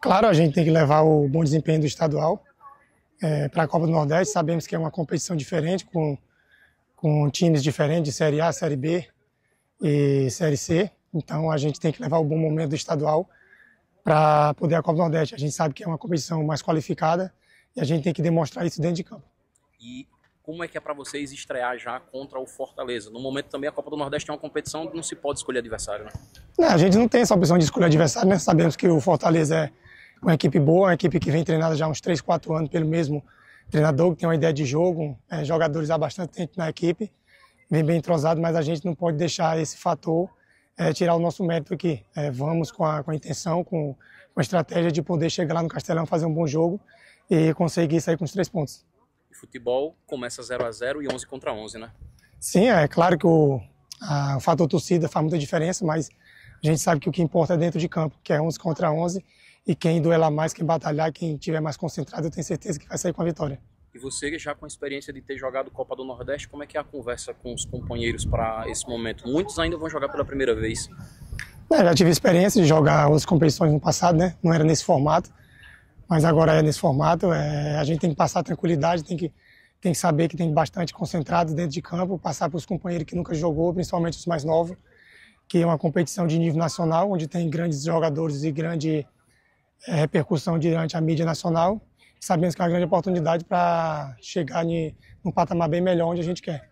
Claro, a gente tem que levar o bom desempenho do estadual é, para a Copa do Nordeste. Sabemos que é uma competição diferente, com, com times diferentes de Série A, Série B e Série C. Então a gente tem que levar o bom momento do estadual para poder a Copa do Nordeste. A gente sabe que é uma competição mais qualificada e a gente tem que demonstrar isso dentro de campo. E como é que é para vocês estrear já contra o Fortaleza? No momento também a Copa do Nordeste é uma competição não se pode escolher adversário, né? Não, a gente não tem essa opção de escolher adversário, né? Sabemos que o Fortaleza é uma equipe boa, uma equipe que vem treinada já há uns 3, 4 anos pelo mesmo treinador, que tem uma ideia de jogo, é, jogadores há bastante tempo na equipe, vem bem entrosado, mas a gente não pode deixar esse fator é, tirar o nosso mérito aqui. É, vamos com a, com a intenção, com, com, a estratégia de poder chegar lá no Castelão, fazer um bom jogo e conseguir sair com os três pontos. O futebol começa 0 a 0 e 11 contra 11, né? Sim, é claro que o, a, o fator torcida faz muita diferença, mas a gente sabe que o que importa é dentro de campo, que é 11 contra 11 e quem duelar mais, quem batalhar, quem tiver mais concentrado, eu tenho certeza que vai sair com a vitória. E você já com a experiência de ter jogado Copa do Nordeste, como é que é a conversa com os companheiros para esse momento? Muitos ainda vão jogar pela primeira vez. É, já tive experiência de jogar outras competições no passado, né? Não era nesse formato, mas agora é nesse formato. É... a gente tem que passar tranquilidade, tem que tem que saber que tem bastante concentrado dentro de campo, passar para os companheiros que nunca jogou, principalmente os mais novos, que é uma competição de nível nacional, onde tem grandes jogadores e grande é, repercussão diante a mídia nacional. Sabemos que é uma grande oportunidade para chegar em um patamar bem melhor onde a gente quer.